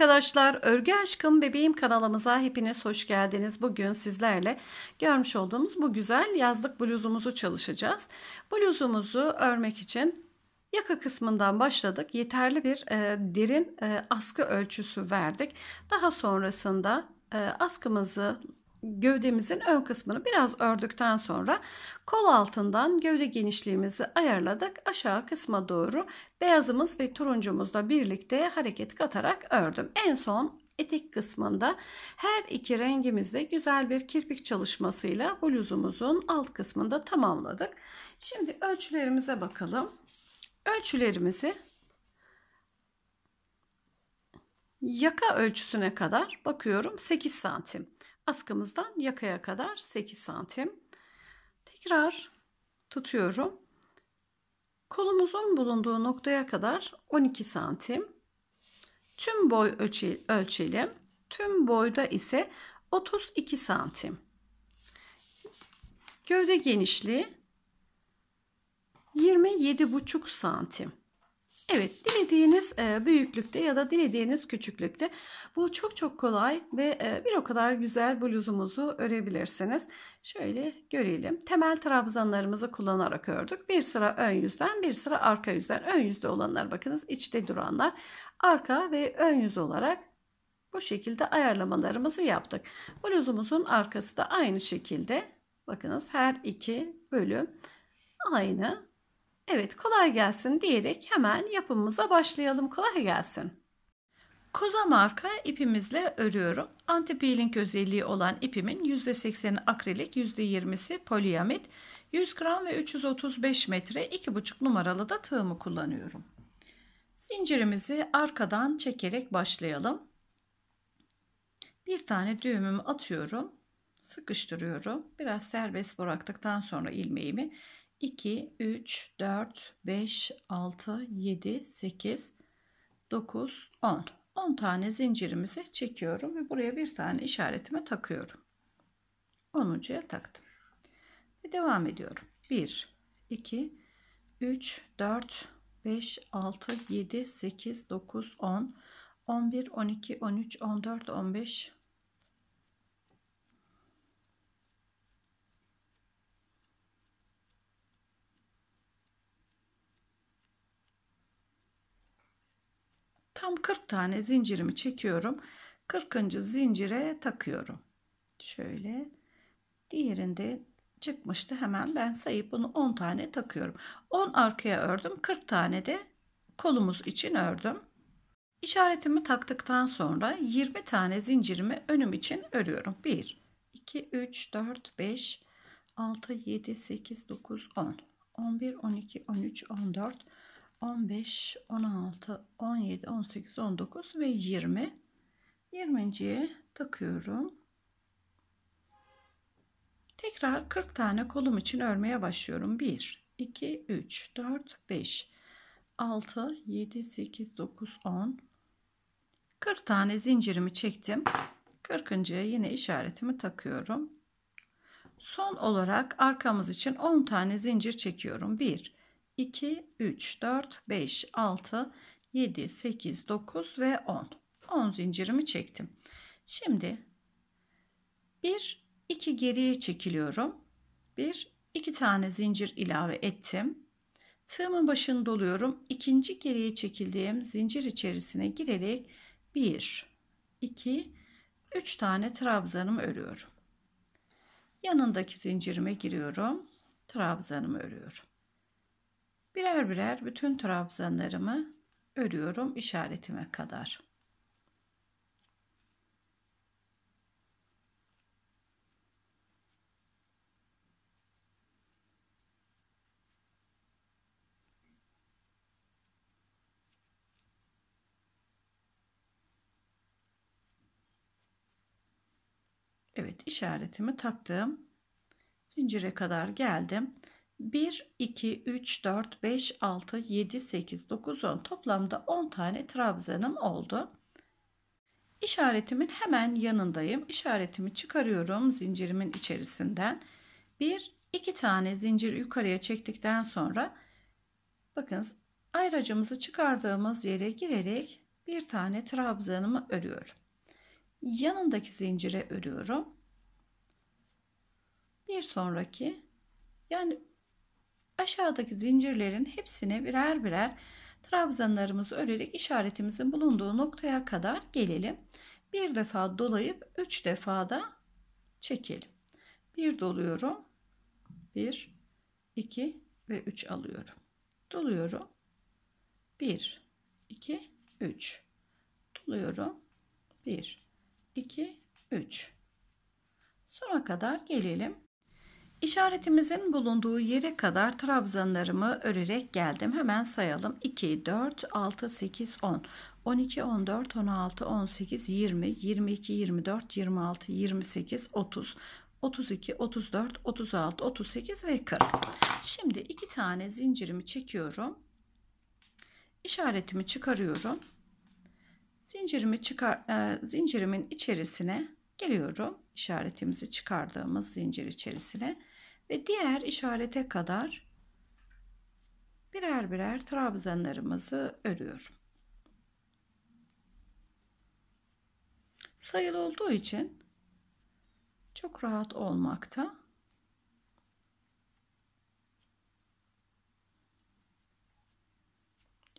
arkadaşlar. Örgü Aşkım Bebeğim kanalımıza hepiniz hoş geldiniz. Bugün sizlerle görmüş olduğumuz bu güzel yazlık bluzumuzu çalışacağız. Bluzumuzu örmek için Yaka kısmından başladık. Yeterli bir e, derin e, askı ölçüsü verdik. Daha sonrasında e, askımızı gövdemizin ön kısmını biraz ördükten sonra kol altından gövde genişliğimizi ayarladık. Aşağı kısma doğru beyazımız ve turuncumuzla birlikte hareket katarak ördüm. En son etek kısmında her iki rengimizde güzel bir kirpik çalışmasıyla bluzumuzun alt kısmında tamamladık. Şimdi ölçülerimize bakalım. Ölçülerimizi yaka ölçüsüne kadar bakıyorum 8 santim askımızdan yakaya kadar 8 santim. Tekrar tutuyorum. Kolumuzun bulunduğu noktaya kadar 12 santim. Tüm boy ölçelim. Tüm boyda ise 32 santim. Gövde genişliği 27,5 santim. Evet dilediğiniz e, büyüklükte ya da dilediğiniz küçüklükte bu çok çok kolay ve e, bir o kadar güzel bluzumuzu örebilirsiniz. Şöyle görelim. Temel trabzanlarımızı kullanarak ördük. Bir sıra ön yüzden bir sıra arka yüzden. Ön yüzde olanlar bakınız içte duranlar arka ve ön yüz olarak bu şekilde ayarlamalarımızı yaptık. Bluzumuzun arkası da aynı şekilde bakınız her iki bölüm aynı Evet kolay gelsin diyerek hemen yapımımıza başlayalım. Kolay gelsin. Koza marka ipimizle örüyorum. Anti-peeling özelliği olan ipimin %80'i akrilik, %20'si poliamid, 100 gram ve 335 metre 2,5 numaralı da tığımı kullanıyorum. Zincirimizi arkadan çekerek başlayalım. Bir tane düğümümü atıyorum. Sıkıştırıyorum. Biraz serbest bıraktıktan sonra ilmeğimi 2, 3, 4, 5, 6, 7, 8, 9, 10. 10 tane zincirimizi çekiyorum ve buraya bir tane işaretime takıyorum. 10.ya taktım. Ve devam ediyorum. 1, 2, 3, 4, 5, 6, 7, 8, 9, 10, 11, 12, 13, 14, 15, Tam 40 tane zincirimi çekiyorum. 40. zincire takıyorum. Şöyle diğerinde çıkmıştı. Hemen ben sayıp bunu 10 tane takıyorum. 10 arkaya ördüm. 40 tane de kolumuz için ördüm. İşaretimi taktıktan sonra 20 tane zincirimi önüm için örüyorum. 1, 2, 3, 4, 5, 6, 7, 8, 9, 10, 11, 12, 13, 14, 14. 15, 16, 17, 18, 19 ve 20. 20.ye takıyorum. Tekrar 40 tane kolum için örmeye başlıyorum. 1, 2, 3, 4, 5, 6, 7, 8, 9, 10. 40 tane zincirimi çektim. 40.ya yine işaretimi takıyorum. Son olarak arkamız için 10 tane zincir çekiyorum. 1, 2, 3, 4, 5, 6, 7, 8, 9 ve 10. 10 zincirimi çektim. Şimdi 1, 2 geriye çekiliyorum. 1, 2 tane zincir ilave ettim. Tığımın başını doluyorum. İkinci geriye çekildiğim zincir içerisine girerek 1, 2, 3 tane trabzanımı örüyorum. Yanındaki zincirime giriyorum. Trabzanımı örüyorum. Birer birer bütün trabzanlarımı örüyorum işaretime kadar. Evet işaretimi taktım. Zincire kadar geldim. 1, 2, 3, 4, 5, 6, 7, 8, 9, 10 toplamda 10 tane trabzanım oldu. İşaretimin hemen yanındayım. İşaretimi çıkarıyorum zincirimin içerisinden. 1, 2 tane zincir yukarıya çektikten sonra bakınız ayracımızı çıkardığımız yere girerek bir tane trabzanımı örüyorum. Yanındaki zincire örüyorum. Bir sonraki yani aşağıdaki zincirlerin hepsini birer birer trabzanlarımızı örerek işaretimizin bulunduğu noktaya kadar gelelim. Bir defa dolayıp üç defa da çekelim. Bir doluyorum. bir, iki ve üç alıyorum. Doluyorum. bir, iki, üç. Doluyorum. bir, iki, üç. Sona kadar gelelim. İşaretimizin bulunduğu yere kadar trabzanlarımı örerek geldim. Hemen sayalım. 2, 4, 6, 8, 10. 12, 14, 16, 18, 20, 22, 24, 26, 28, 30, 32, 34, 36, 38 ve 40. Şimdi iki tane zincirimi çekiyorum. İşaretimi çıkarıyorum. Zincirimi çıkar, e, zincirimin içerisine geliyorum. İşaretimizi çıkardığımız zincir içerisine ve diğer işarete kadar birer birer trabzanlarımızı örüyorum. Sayılı olduğu için çok rahat olmakta.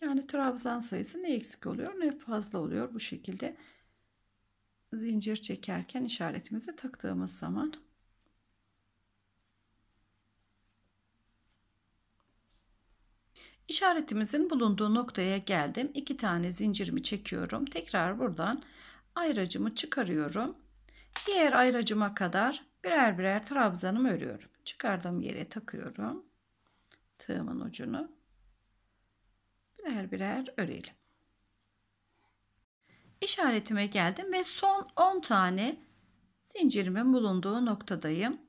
Yani trabzan sayısı ne eksik oluyor ne fazla oluyor bu şekilde zincir çekerken işaretimizi taktığımız zaman İşaretimizin bulunduğu noktaya geldim. İki tane zincirimi çekiyorum. Tekrar buradan ayracımı çıkarıyorum. Diğer ayracıma kadar birer birer trabzanımı örüyorum. Çıkardığım yere takıyorum. Tığımın ucunu. Birer birer örelim. İşaretime geldim ve son 10 tane zincirimin bulunduğu noktadayım.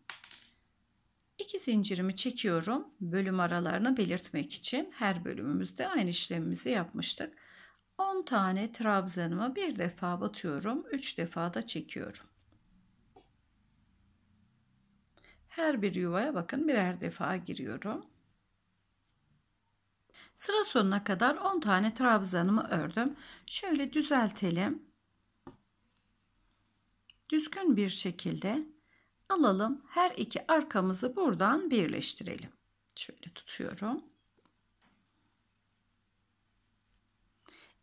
İki zincirimi çekiyorum bölüm aralarını belirtmek için her bölümümüzde aynı işlemimizi yapmıştık. 10 tane trabzanımı bir defa batıyorum 3 defa da çekiyorum. Her bir yuvaya bakın birer defa giriyorum. Sıra sonuna kadar 10 tane trabzanımı ördüm. Şöyle düzeltelim. Düzgün bir şekilde alalım. Her iki arkamızı buradan birleştirelim. Şöyle tutuyorum.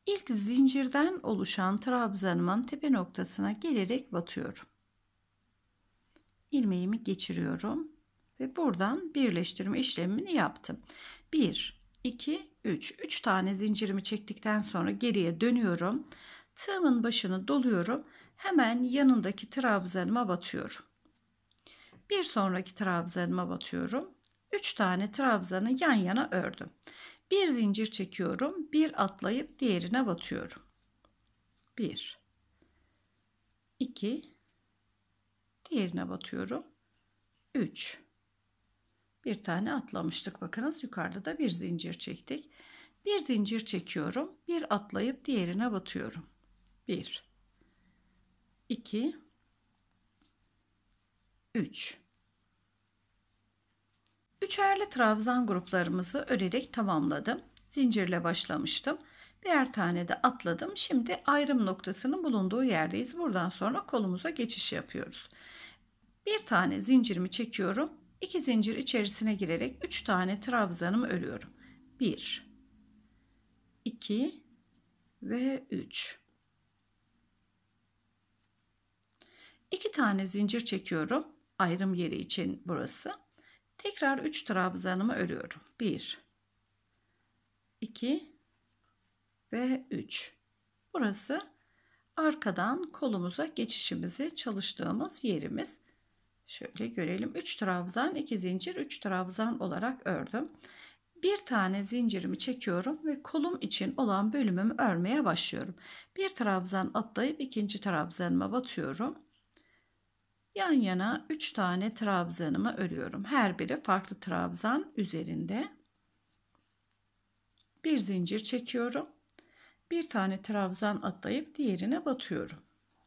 İlk zincirden oluşan trabzanımın tepe noktasına gelerek batıyorum. Ilmeğimi geçiriyorum ve buradan birleştirme işlemini yaptım. 1 2 3 3 tane zincirimi çektikten sonra geriye dönüyorum. Tığımın başını doluyorum. Hemen yanındaki trabzanıma batıyorum. Bir sonraki trabzanıma batıyorum. 3 tane trabzanı yan yana ördüm. Bir zincir çekiyorum. Bir atlayıp diğerine batıyorum. 1 2 diğerine batıyorum. 3 bir tane atlamıştık bakınız yukarıda da bir zincir çektik bir zincir çekiyorum bir atlayıp diğerine batıyorum 1 2 3. Üçerli trabzan gruplarımızı örerek tamamladım. Zincirle başlamıştım. Birer tane de atladım. Şimdi ayrım noktasının bulunduğu yerdeyiz. Buradan sonra kolumuza geçiş yapıyoruz. Bir tane zincirimi çekiyorum. İki zincir içerisine girerek üç tane trabzanımı örüyorum. 1, 2 ve 3. İki tane zincir çekiyorum ayrım yeri için burası. Tekrar 3 trabzanımı örüyorum. 1 2 ve 3. Burası arkadan kolumuza geçişimizi çalıştığımız yerimiz. Şöyle görelim. 3 trabzan, 2 zincir, 3 trabzan olarak ördüm. Bir tane zincirimi çekiyorum ve kolum için olan bölümümü örmeye başlıyorum. Bir trabzan atlayıp ikinci trabzanıma batıyorum. Yan yana 3 tane trabzanımı örüyorum. Her biri farklı trabzan üzerinde. Bir zincir çekiyorum. Bir tane trabzan atlayıp diğerine batıyorum.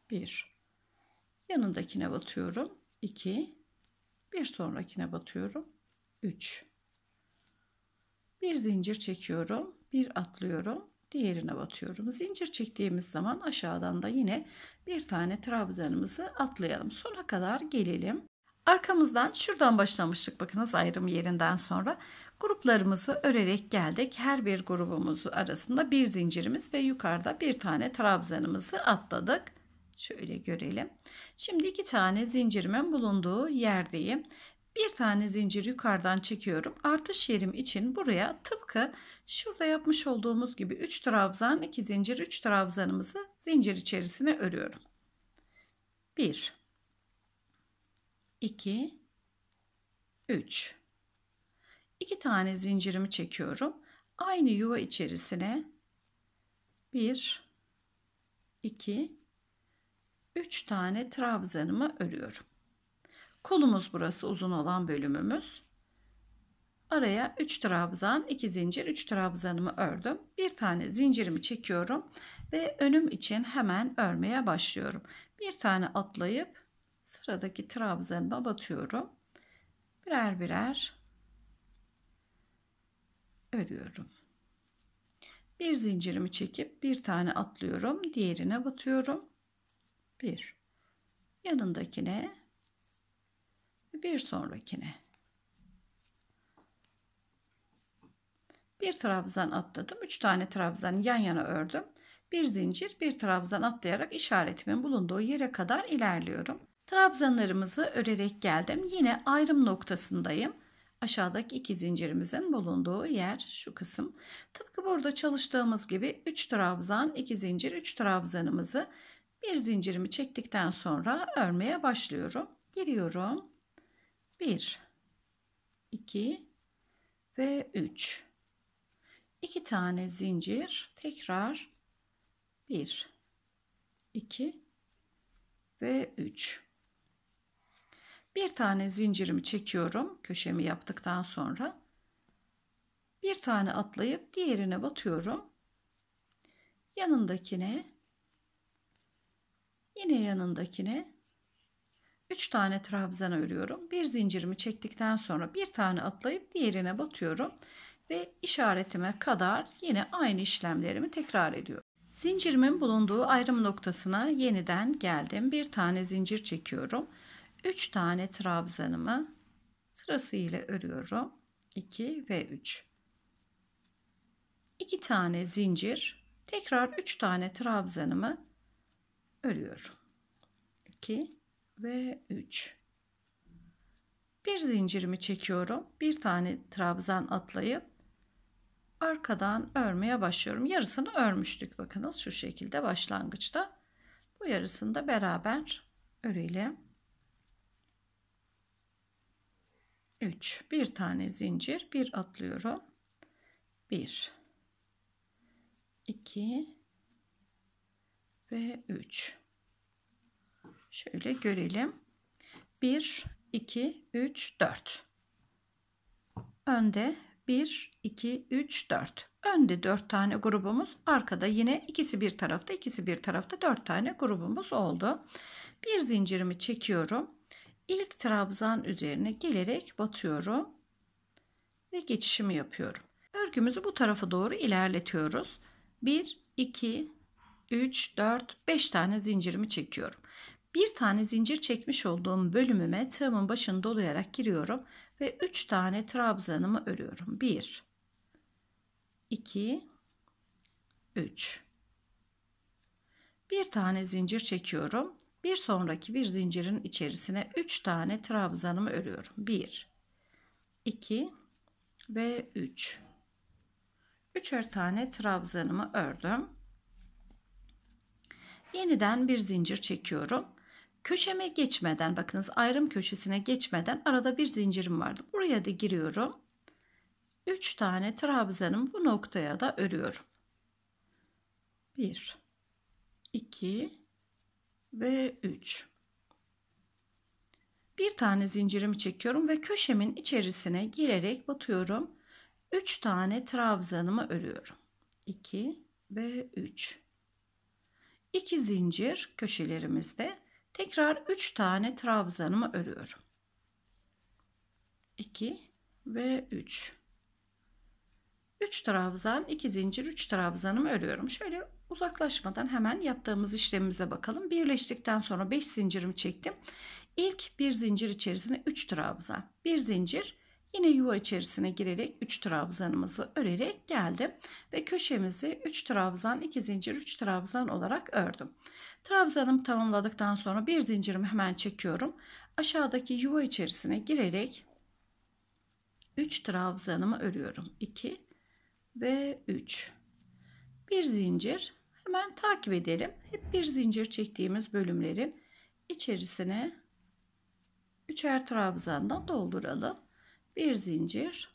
1. Yanındakine batıyorum. 2. Bir sonrakine batıyorum. 3. Bir zincir çekiyorum. Bir atlıyorum diğerine batıyorum. Zincir çektiğimiz zaman aşağıdan da yine bir tane trabzanımızı atlayalım. Sona kadar gelelim. Arkamızdan şuradan başlamıştık bakınız ayrım yerinden sonra. Gruplarımızı örerek geldik. Her bir grubumuz arasında bir zincirimiz ve yukarıda bir tane trabzanımızı atladık. Şöyle görelim. Şimdi iki tane zincirimin bulunduğu yerdeyim bir tane zincir yukarıdan çekiyorum. Artış yerim için buraya tıpkı şurada yapmış olduğumuz gibi 3 trabzan 2 zincir 3 trabzanımızı zincir içerisine örüyorum. 1 2 3 2 tane zincirimi çekiyorum. Aynı yuva içerisine 1 2 3 tane trabzanımı örüyorum. Kolumuz burası uzun olan bölümümüz. Araya 3 trabzan, 2 zincir, 3 trabzanımı ördüm. Bir tane zincirimi çekiyorum ve önüm için hemen örmeye başlıyorum. Bir tane atlayıp sıradaki trabzanıma batıyorum. Birer birer örüyorum. Bir zincirimi çekip bir tane atlıyorum. Diğerine batıyorum. Bir. Yanındakine bir sonrakine. Bir trabzan atladım. Üç tane trabzan yan yana ördüm. Bir zincir bir trabzan atlayarak işaretimin bulunduğu yere kadar ilerliyorum. Trabzanlarımızı örerek geldim. Yine ayrım noktasındayım. Aşağıdaki iki zincirimizin bulunduğu yer şu kısım. Tıpkı burada çalıştığımız gibi 3 trabzan, 2 zincir, 3 trabzanımızı bir zincirimi çektikten sonra örmeye başlıyorum. Giriyorum. 1 2 ve 3 2 tane zincir tekrar 1 2 ve 3 bir tane zincirimi çekiyorum köşemi yaptıktan sonra bir tane atlayıp diğerine batıyorum yanındakine yine yanındakine 3 tane trabzan örüyorum. Bir zincirimi çektikten sonra bir tane atlayıp diğerine batıyorum ve işaretime kadar yine aynı işlemlerimi tekrar ediyorum. Zincirimin bulunduğu ayrım noktasına yeniden geldim. Bir tane zincir çekiyorum. 3 tane trabzanımı sırasıyla örüyorum. 2 ve 3. 2 tane zincir, tekrar 3 tane trabzanımı örüyorum. 2 ve 3 bir zincirimi çekiyorum bir tane trabzan atlayıp arkadan örmeye başlıyorum yarısını örmüştük bakınız şu şekilde başlangıçta bu yarısını da beraber örelim 3 bir tane zincir bir atlıyorum 1 2 ve 3 Şöyle görelim. 1, 2, 3, 4. Önde 1, 2, 3, 4. Önde 4 tane grubumuz. Arkada yine ikisi bir tarafta, ikisi bir tarafta 4 tane grubumuz oldu. Bir zincirimi çekiyorum. İlk trabzan üzerine gelerek batıyorum. Ve geçişimi yapıyorum. Örgümüzü bu tarafa doğru ilerletiyoruz. 1, 2, 3, 4, 5 tane zincirimi çekiyorum bir tane zincir çekmiş olduğum bölümüme tığımın başını dolayarak giriyorum ve 3 tane trabzanımı örüyorum. 1 2 3 bir tane zincir çekiyorum. Bir sonraki bir zincirin içerisine 3 tane trabzanımı örüyorum. 1 2 ve 3 üçer tane trabzanımı ördüm. Yeniden bir zincir çekiyorum. Köşeme geçmeden bakınız ayrım köşesine geçmeden arada bir zincirim vardı. Buraya da giriyorum. 3 tane trabzanım bu noktaya da örüyorum. 1 2 ve 3 bir tane zincirimi çekiyorum ve köşemin içerisine girerek batıyorum. 3 tane trabzanımı örüyorum. 2 ve 3. 2 zincir köşelerimizde Tekrar 3 tane trabzanımı örüyorum. 2 ve 3. 3 trabzan, 2 zincir, 3 trabzanımı örüyorum. Şöyle uzaklaşmadan hemen yaptığımız işlemimize bakalım. Birleştikten sonra 5 zincirimi çektim. İlk bir zincir içerisine 3 trabzan. Bir zincir yine yuva içerisine girerek 3 trabzanımızı örerek geldim ve köşemizi 3 trabzan, 2 zincir, 3 trabzan olarak ördüm. Trabzanımı tamamladıktan sonra bir zincirimi hemen çekiyorum. Aşağıdaki yuva içerisine girerek 3 trabzanımı örüyorum. 2 ve 3. Bir zincir hemen takip edelim. Hep bir zincir çektiğimiz bölümlerin içerisine üçer trabzandan dolduralım. Bir zincir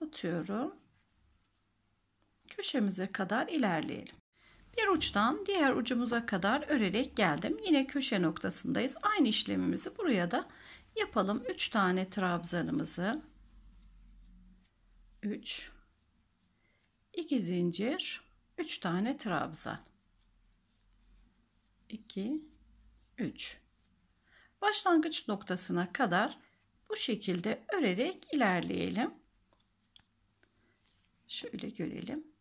batıyorum. Köşemize kadar ilerleyelim. Bir uçtan diğer ucumuza kadar örerek geldim. Yine köşe noktasındayız. Aynı işlemimizi buraya da yapalım. 3 tane trabzanımızı 3 2 zincir 3 tane trabzan 2 3 başlangıç noktasına kadar bu şekilde örerek ilerleyelim şöyle görelim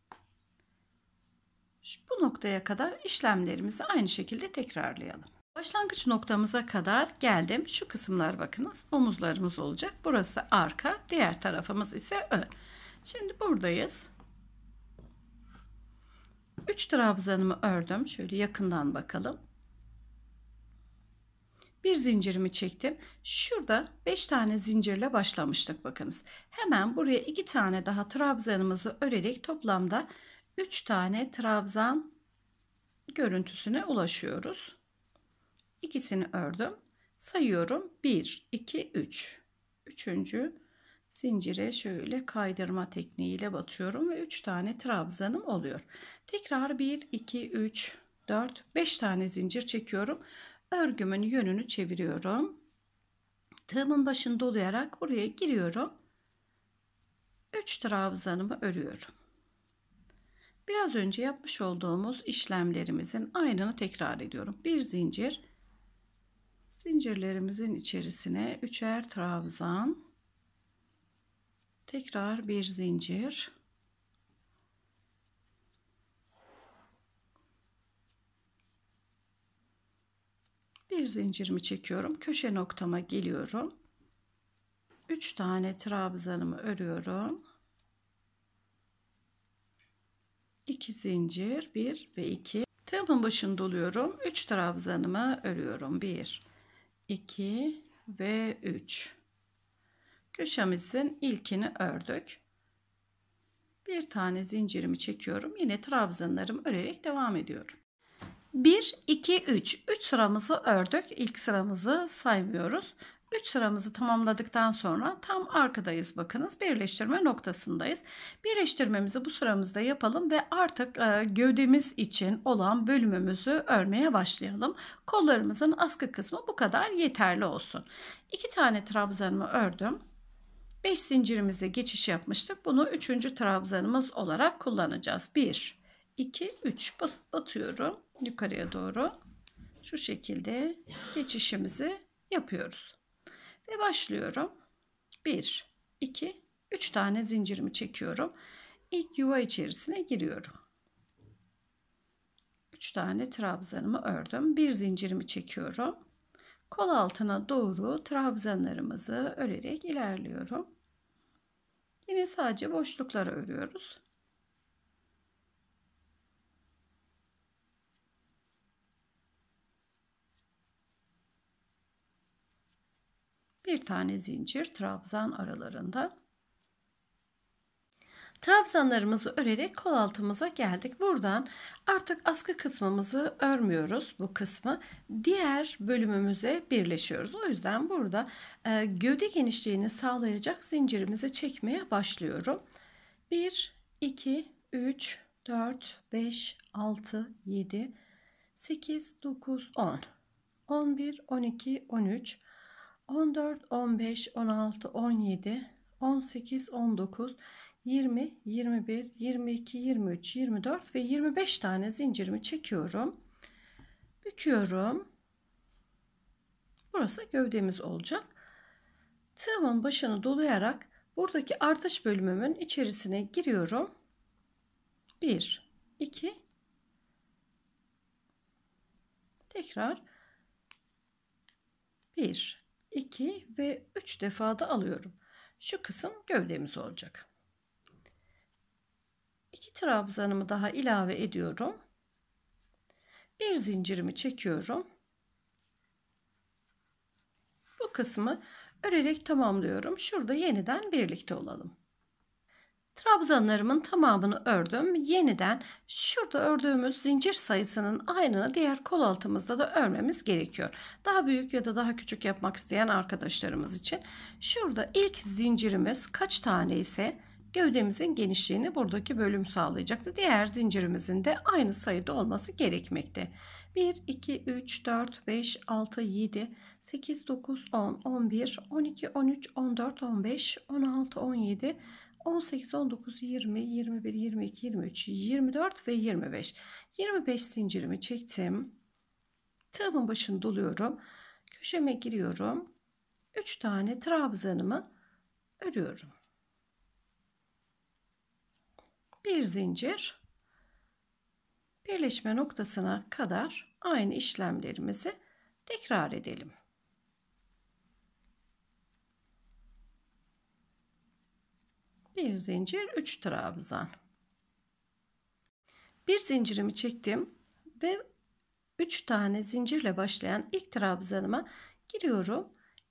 bu noktaya kadar işlemlerimizi aynı şekilde tekrarlayalım. Başlangıç noktamıza kadar geldim. Şu kısımlar bakınız omuzlarımız olacak. Burası arka, diğer tarafımız ise ön. Şimdi buradayız. 3 trabzanımı ördüm. Şöyle yakından bakalım. Bir zincirimi çektim. Şurada 5 tane zincirle başlamıştık bakınız. Hemen buraya 2 tane daha trabzanımızı örerek toplamda 3 tane trabzan görüntüsüne ulaşıyoruz. İkisini ördüm. Sayıyorum. 1, 2, 3. Üçüncü zincire şöyle kaydırma tekniğiyle batıyorum ve 3 tane trabzanım oluyor. Tekrar 1, 2, 3, 4, 5 tane zincir çekiyorum. Örgümün yönünü çeviriyorum. Tığımın başını dolayarak buraya giriyorum. 3 trabzanımı örüyorum. Biraz önce yapmış olduğumuz işlemlerimizin aynını tekrar ediyorum. Bir zincir zincirlerimizin içerisine üçer trabzan tekrar bir zincir bir zincirimi çekiyorum köşe noktama geliyorum 3 tane trabzanımı örüyorum 2 zincir 1 ve 2 tığımın başını doluyorum 3 trabzanımı örüyorum 1 2 ve 3 köşemizin ilkini ördük bir tane zincirimi çekiyorum yine trabzanlarımı örerek devam ediyorum 1 2 3 3 sıramızı ördük ilk sıramızı saymıyoruz 3 sıramızı tamamladıktan sonra tam arkadayız bakınız birleştirme noktasındayız. Birleştirmemizi bu sıramızda yapalım ve artık e, gövdemiz için olan bölümümüzü örmeye başlayalım. Kollarımızın askı kısmı bu kadar yeterli olsun. 2 tane trabzanımı ördüm. 5 zincirimize geçiş yapmıştık. Bunu 3. trabzanımız olarak kullanacağız. 1 2 3 atıyorum yukarıya doğru. Şu şekilde geçişimizi yapıyoruz. Ve başlıyorum. 1, 2, 3 tane zincirimi çekiyorum. İlk yuva içerisine giriyorum. 3 tane trabzanımı ördüm. Bir zincirimi çekiyorum. Kol altına doğru trabzanlarımızı örerek ilerliyorum. Yine sadece boşluklara örüyoruz. bir tane zincir trabzan aralarında. Trabzanlarımızı örerek kol altımıza geldik. Buradan artık askı kısmımızı örmüyoruz. Bu kısmı diğer bölümümüze birleşiyoruz. O yüzden burada e, gövde genişliğini sağlayacak zincirimizi çekmeye başlıyorum. 1, 2, 3, 4, 5, 6, 7, 8, 9, 10, 11, 12, 13, 14, 15, 16, 17, 18, 19, 20, 21, 22, 23, 24 ve 25 tane zincirimi çekiyorum. Büküyorum. Burası gövdemiz olacak. Tığımın başını dolayarak buradaki artış bölümümün içerisine giriyorum. 1, 2, tekrar 1, 2 ve 3 defada alıyorum. Şu kısım gövdemiz olacak. 2 trabzanımı daha ilave ediyorum. Bir zincirimi çekiyorum. Bu kısmı örerek tamamlıyorum. Şurada yeniden birlikte olalım. Trabzanlarımın tamamını ördüm. Yeniden şurada ördüğümüz zincir sayısının aynını diğer kol altımızda da örmemiz gerekiyor. Daha büyük ya da daha küçük yapmak isteyen arkadaşlarımız için. Şurada ilk zincirimiz kaç tane ise gövdemizin genişliğini buradaki bölüm sağlayacaktı. Diğer zincirimizin de aynı sayıda olması gerekmekte. 1, 2, 3, 4, 5, 6, 7, 8, 9, 10, 11, 12, 13, 14, 15, 16, 17, 18, 19, 20, 21, 22, 23, 24 ve 25. 25 zincirimi çektim. Tığımın başını doluyorum. Köşeme giriyorum. 3 tane trabzanımı örüyorum. Bir zincir birleşme noktasına kadar aynı işlemlerimizi tekrar edelim. bir zincir 3 trabzan bir zincirimi çektim ve 3 tane zincirle başlayan ilk trabzanıma giriyorum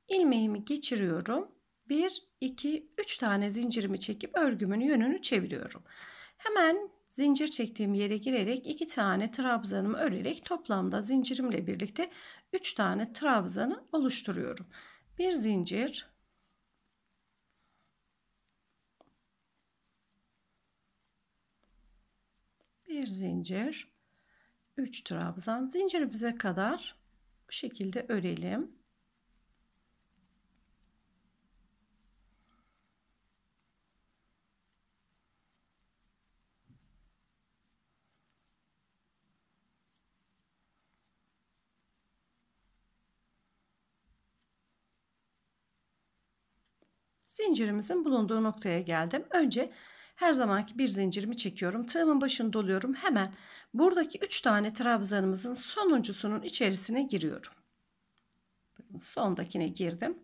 ilmeğimi geçiriyorum 1 2 3 tane zincirimi çekip örgümün yönünü çeviriyorum hemen zincir çektiğim yere girerek 2 tane trabzanımı örerek toplamda zincirimle birlikte 3 tane trabzanı oluşturuyorum bir zincir bir zincir 3 trabzan zincirimize kadar bu şekilde örelim zincirimizin bulunduğu noktaya geldim. Önce her zamanki bir zincirimi çekiyorum. Tığımın başını doluyorum. Hemen buradaki 3 tane trabzanımızın sonuncusunun içerisine giriyorum. Bakın sondakine girdim.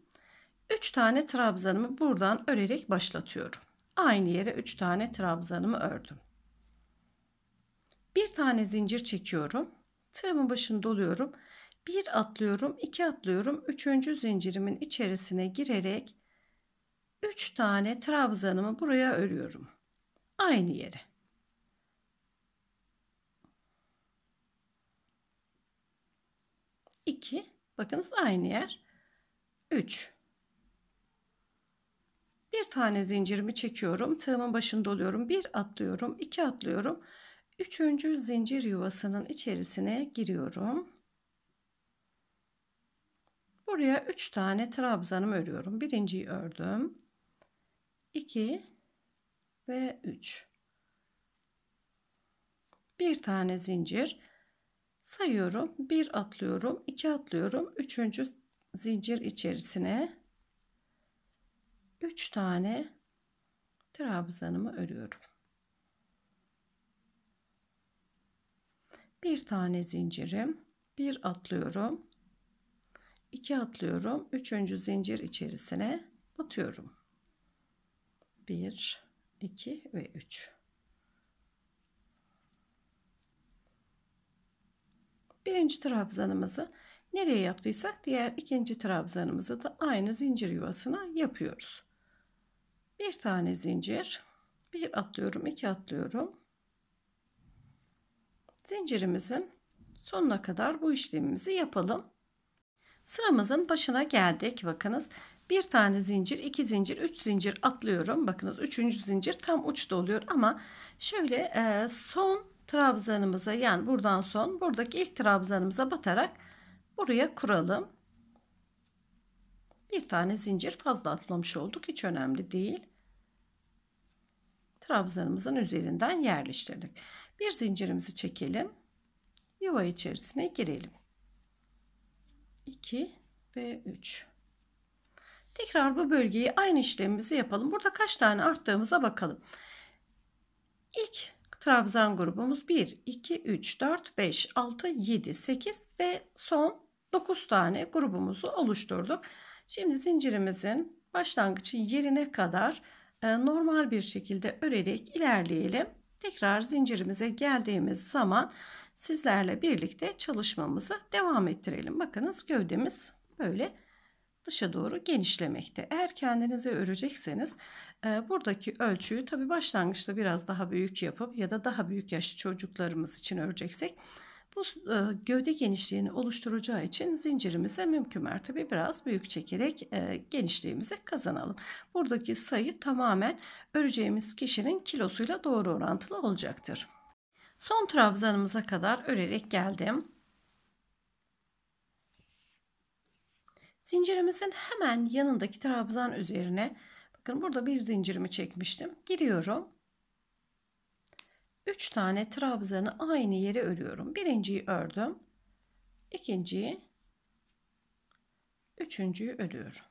3 tane trabzanımı buradan örerek başlatıyorum. Aynı yere 3 tane trabzanımı ördüm. Bir tane zincir çekiyorum. Tığımın başını doluyorum. Bir atlıyorum, iki atlıyorum. Üçüncü zincirimin içerisine girerek 3 tane trabzanımı buraya örüyorum aynı yere. İki. Bakınız aynı yer. Üç. Bir tane zincirimi çekiyorum. Tığımın başını doluyorum, Bir atlıyorum. iki atlıyorum. Üçüncü zincir yuvasının içerisine giriyorum. Buraya üç tane trabzanım örüyorum. Birinciyi ördüm. İki ve 3. Bir tane zincir sayıyorum. Bir atlıyorum, iki atlıyorum. Üçüncü zincir içerisine 3 tane trabzanımı örüyorum. Bir tane zincirim, bir atlıyorum, iki atlıyorum, üçüncü zincir içerisine batıyorum. Bir, 2 ve 3. Birinci trabzanımızı nereye yaptıysak diğer ikinci trabzanımızı da aynı zincir yuvasına yapıyoruz. Bir tane zincir, bir atlıyorum, iki atlıyorum. Zincirimizin sonuna kadar bu işlemimizi yapalım. Sıramızın başına geldik. Bakınız bir tane zincir, iki zincir, üç zincir atlıyorum. Bakınız üçüncü zincir tam uçta oluyor ama şöyle e, son trabzanımıza yani buradan son buradaki ilk trabzanımıza batarak buraya kuralım. Bir tane zincir fazla atlamış olduk. Hiç önemli değil. Trabzanımızın üzerinden yerleştirdik. Bir zincirimizi çekelim. Yuva içerisine girelim. 2 ve 3. Tekrar bu bölgeyi aynı işlemimizi yapalım. Burada kaç tane arttığımıza bakalım. İlk trabzan grubumuz 1, 2, 3, 4, 5, 6, 7, 8 ve son 9 tane grubumuzu oluşturduk. Şimdi zincirimizin başlangıcı yerine kadar e, normal bir şekilde örerek ilerleyelim. Tekrar zincirimize geldiğimiz zaman sizlerle birlikte çalışmamızı devam ettirelim. Bakınız gövdemiz böyle dışa doğru genişlemekte. Eğer kendinize örecekseniz e, buradaki ölçüyü tabi başlangıçta biraz daha büyük yapıp ya da daha büyük yaşlı çocuklarımız için öreceksek bu e, gövde genişliğini oluşturacağı için zincirimize mümkün mertebe biraz büyük çekerek e, genişliğimizi kazanalım. Buradaki sayı tamamen öreceğimiz kişinin kilosuyla doğru orantılı olacaktır. Son trabzanımıza kadar örerek geldim. Zincirimizin hemen yanındaki trabzan üzerine bakın burada bir zincirimi çekmiştim. Giriyorum. 3 tane trabzanı aynı yere örüyorum. Birinciyi ördüm. ikinciyi, üçüncüyü örüyorum.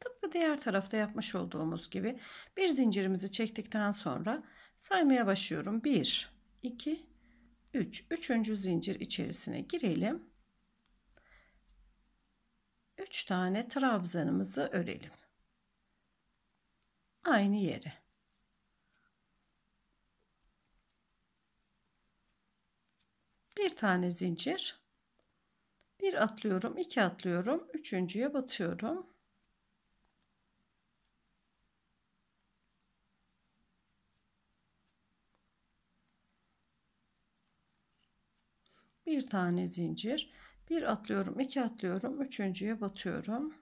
Tıpkı diğer tarafta yapmış olduğumuz gibi bir zincirimizi çektikten sonra saymaya başlıyorum. 1, 2, 3. Üç. Üçüncü zincir içerisine girelim. 3 tane trabzanımızı örelim. Aynı yere. Bir tane zincir. Bir atlıyorum, iki atlıyorum, üçüncüye batıyorum. Bir tane zincir bir atlıyorum iki atlıyorum üçüncüye batıyorum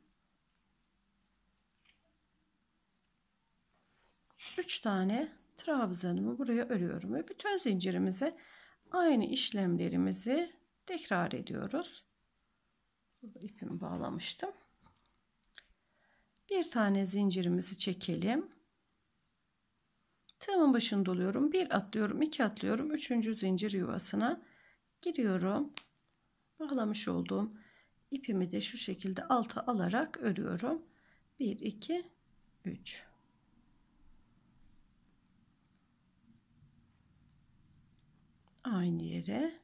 3 tane trabzanımı buraya örüyorum ve bütün zincirimize aynı işlemlerimizi tekrar ediyoruz. Burada ipimi bağlamıştım. Bir tane zincirimizi çekelim. Tığımın başını doluyorum. Bir atlıyorum, iki atlıyorum. Üçüncü zincir yuvasına giriyorum. Bağlamış olduğum ipimi de şu şekilde alta alarak örüyorum. 1, 2, 3. Aynı yere.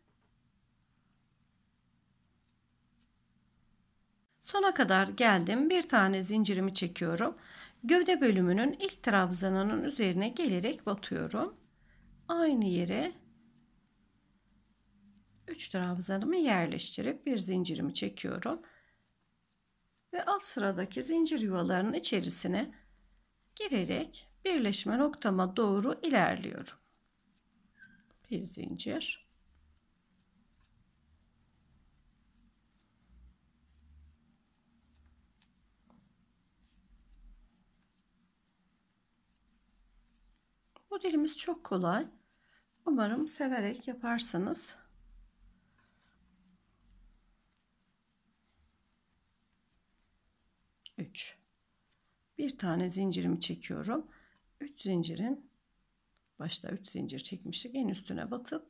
Sona kadar geldim. Bir tane zincirimi çekiyorum. Gövde bölümünün ilk trabzanının üzerine gelerek batıyorum. Aynı yere 3 trabzanımı yerleştirip bir zincirimi çekiyorum. Ve alt sıradaki zincir yuvalarının içerisine girerek birleşme noktama doğru ilerliyorum. Bir zincir. Modelimiz çok kolay. Umarım severek yaparsanız 3 bir tane zincirimi çekiyorum 3 zincirin başta 3 zincir çekmiştik en üstüne batıp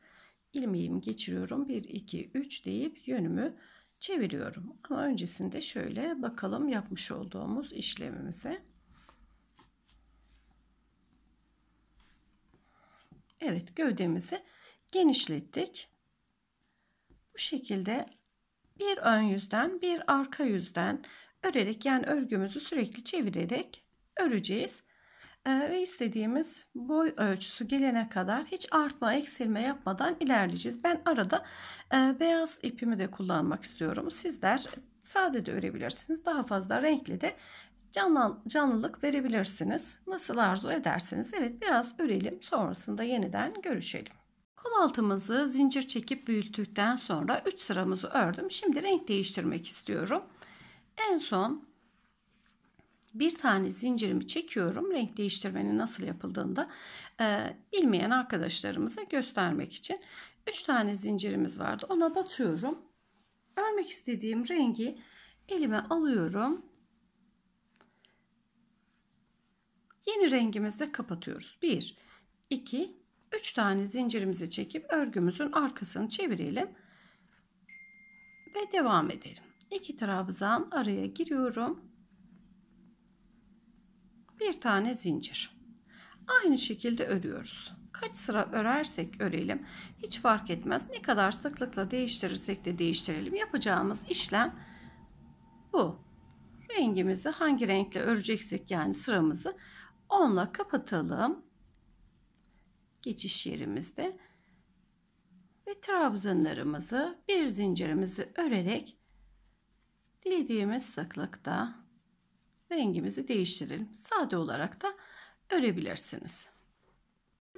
ilmeğimi geçiriyorum 1 2 3 deyip yönümü çeviriyorum ama öncesinde şöyle bakalım yapmış olduğumuz işlemimize Evet gövdemizi genişlettik bu şekilde bir ön yüzden bir arka yüzden örerek yani örgümüzü sürekli çevirerek öreceğiz. Ee, ve istediğimiz boy ölçüsü gelene kadar hiç artma eksilme yapmadan ilerleyeceğiz. Ben arada e, beyaz ipimi de kullanmak istiyorum. Sizler sade de örebilirsiniz. Daha fazla renkli de canlı, canlılık verebilirsiniz. Nasıl arzu ederseniz. Evet biraz örelim sonrasında yeniden görüşelim. Kol altımızı zincir çekip büyüttükten sonra 3 sıramızı ördüm. Şimdi renk değiştirmek istiyorum. En son bir tane zincirimi çekiyorum. Renk değiştirmenin nasıl yapıldığını da e, bilmeyen arkadaşlarımıza göstermek için. 3 tane zincirimiz vardı. Ona batıyorum. Örmek istediğim rengi elime alıyorum. Yeni rengimizle kapatıyoruz. 1, 2, 3 tane zincirimizi çekip örgümüzün arkasını çevirelim ve devam edelim iki trabzan araya giriyorum. Bir tane zincir. Aynı şekilde örüyoruz. Kaç sıra örersek örelim hiç fark etmez. Ne kadar sıklıkla değiştirirsek de değiştirelim. Yapacağımız işlem bu. Rengimizi hangi renkle öreceksek yani sıramızı onunla kapatalım. Geçiş yerimizde ve trabzanlarımızı bir zincirimizi örerek dilediğimiz sıklıkta rengimizi değiştirelim. Sade olarak da örebilirsiniz.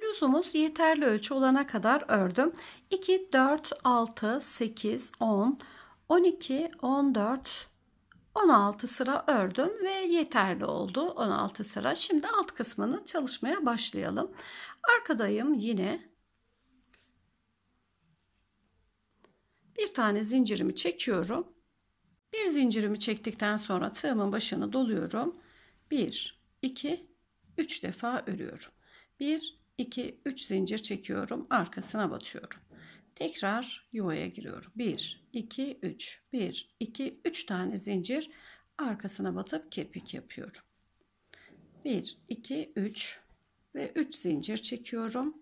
Bluzumuz yeterli ölçü olana kadar ördüm. 2, 4, 6, 8, 10, 12, 14, 16 sıra ördüm ve yeterli oldu 16 sıra. Şimdi alt kısmını çalışmaya başlayalım. Arkadayım yine bir tane zincirimi çekiyorum. Bir zincirimi çektikten sonra tığımın başını doluyorum. 1, 2, 3 defa örüyorum. 1, 2, 3 zincir çekiyorum. Arkasına batıyorum. Tekrar yuvaya giriyorum. 1, 2, 3. 1, 2, 3 tane zincir arkasına batıp kirpik yapıyorum. 1, 2, 3 ve 3 zincir çekiyorum.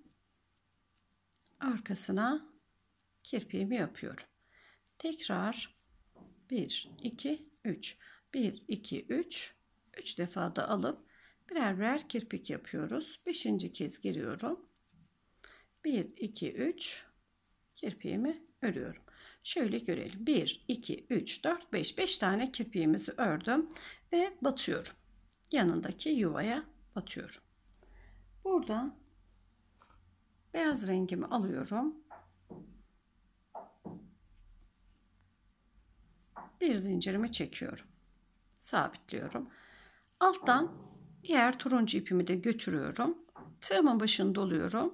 Arkasına kirpiğimi yapıyorum. Tekrar 1, 2, 3. 1, 2, 3. 3 defa da alıp birer birer kirpik yapıyoruz. 5. kez giriyorum. 1, 2, 3. Kirpiğimi örüyorum. Şöyle görelim. 1, 2, 3, 4, 5. 5 tane kirpiğimizi ördüm ve batıyorum. Yanındaki yuvaya batıyorum. Burada beyaz rengimi alıyorum. bir zincirimi çekiyorum. Sabitliyorum. Alttan diğer turuncu ipimi de götürüyorum. Tığımın başını doluyorum.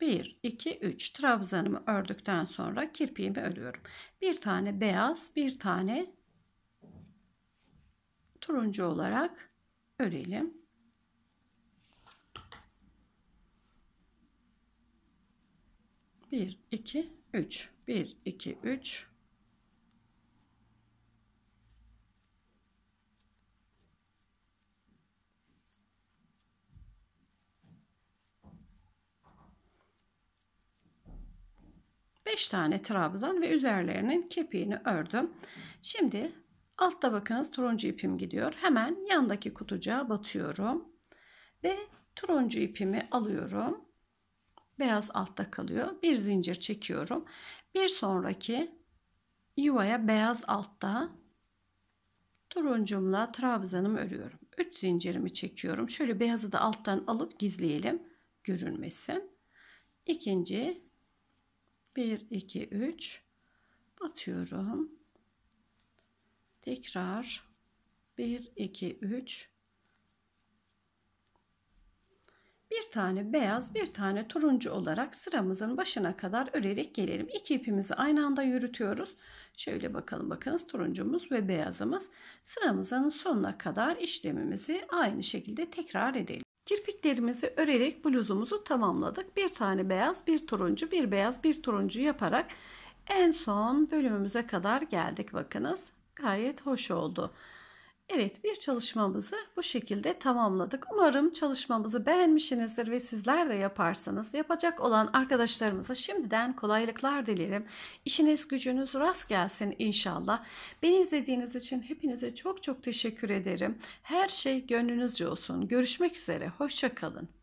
1, 2, 3 trabzanımı ördükten sonra kirpiğimi örüyorum. Bir tane beyaz, bir tane turuncu olarak örelim. Bir, iki, 3 1 2 3 5 tane trabzan ve üzerlerinin kepiğini ördüm. Şimdi altta bakınız turuncu ipim gidiyor. Hemen yandaki kutucuğa batıyorum ve turuncu ipimi alıyorum beyaz altta kalıyor. Bir zincir çekiyorum. Bir sonraki yuvaya beyaz altta turuncumla trabzanımı örüyorum. 3 zincirimi çekiyorum. Şöyle beyazı da alttan alıp gizleyelim görünmesin. İkinci 1 2 3 batıyorum. Tekrar 1 2 3 bir tane beyaz bir tane turuncu olarak sıramızın başına kadar örerek gelelim. İki ipimizi aynı anda yürütüyoruz. Şöyle bakalım bakınız turuncumuz ve beyazımız sıramızın sonuna kadar işlemimizi aynı şekilde tekrar edelim. Kirpiklerimizi örerek bluzumuzu tamamladık. Bir tane beyaz, bir turuncu, bir beyaz, bir turuncu yaparak en son bölümümüze kadar geldik. Bakınız gayet hoş oldu. Evet bir çalışmamızı bu şekilde tamamladık. Umarım çalışmamızı beğenmişsinizdir ve sizler de yaparsanız yapacak olan arkadaşlarımıza şimdiden kolaylıklar dilerim. İşiniz gücünüz rast gelsin inşallah. Beni izlediğiniz için hepinize çok çok teşekkür ederim. Her şey gönlünüzce olsun. Görüşmek üzere. Hoşçakalın.